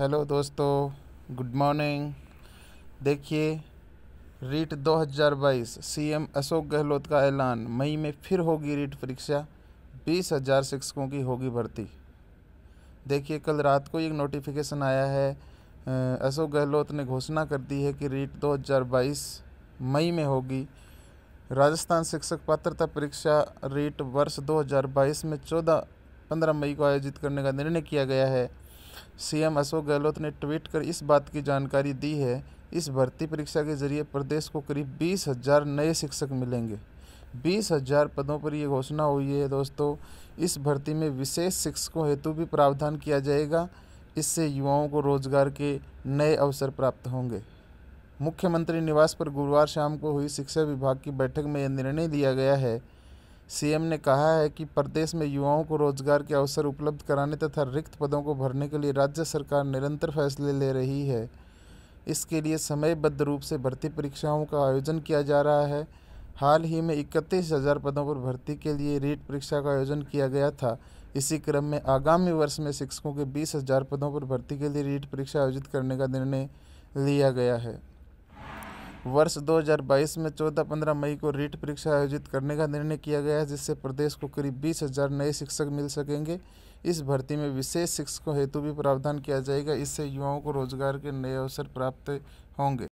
hello दोस्तों good morning देखिए REET 2022 CM Ashok Gehlot का ऐलान मई में फिर होगी रीट परीक्षा बीस हज़ार शिक्षकों की होगी भर्ती देखिए कल रात को एक नोटिफिकेशन आया है अशोक गहलोत ने घोषणा कर दी है कि रीट 2022 मई में होगी राजस्थान शिक्षक पात्रता परीक्षा रीट वर्ष 2022 में 14 15 मई को आयोजित करने का निर्णय किया गया है सीएम अशोक गहलोत ने ट्वीट कर इस बात की जानकारी दी है इस भर्ती परीक्षा के जरिए प्रदेश को करीब बीस हजार नए शिक्षक मिलेंगे बीस हजार पदों पर यह घोषणा हुई है दोस्तों इस भर्ती में विशेष शिक्षकों हेतु भी प्रावधान किया जाएगा इससे युवाओं को रोजगार के नए अवसर प्राप्त होंगे मुख्यमंत्री निवास पर गुरुवार शाम को हुई शिक्षा विभाग की बैठक में यह निर्णय लिया गया है सीएम ने कहा है कि प्रदेश में युवाओं को रोजगार के अवसर उपलब्ध कराने तथा रिक्त पदों को भरने के लिए राज्य सरकार निरंतर फैसले ले रही है इसके लिए समयबद्ध रूप से भर्ती परीक्षाओं का आयोजन किया जा रहा है हाल ही में इकतीस हज़ार पदों पर भर्ती के लिए रीट परीक्षा का आयोजन किया गया था इसी क्रम में आगामी वर्ष में शिक्षकों के बीस हज़ार पदों पर भर्ती के लिए रीट परीक्षा आयोजित करने का निर्णय लिया गया है वर्ष 2022 में 14-15 मई को रीट परीक्षा आयोजित करने का निर्णय किया गया है जिससे प्रदेश को करीब बीस हजार नए शिक्षक मिल सकेंगे इस भर्ती में विशेष शिक्षकों हेतु भी प्रावधान किया जाएगा इससे युवाओं को रोजगार के नए अवसर प्राप्त होंगे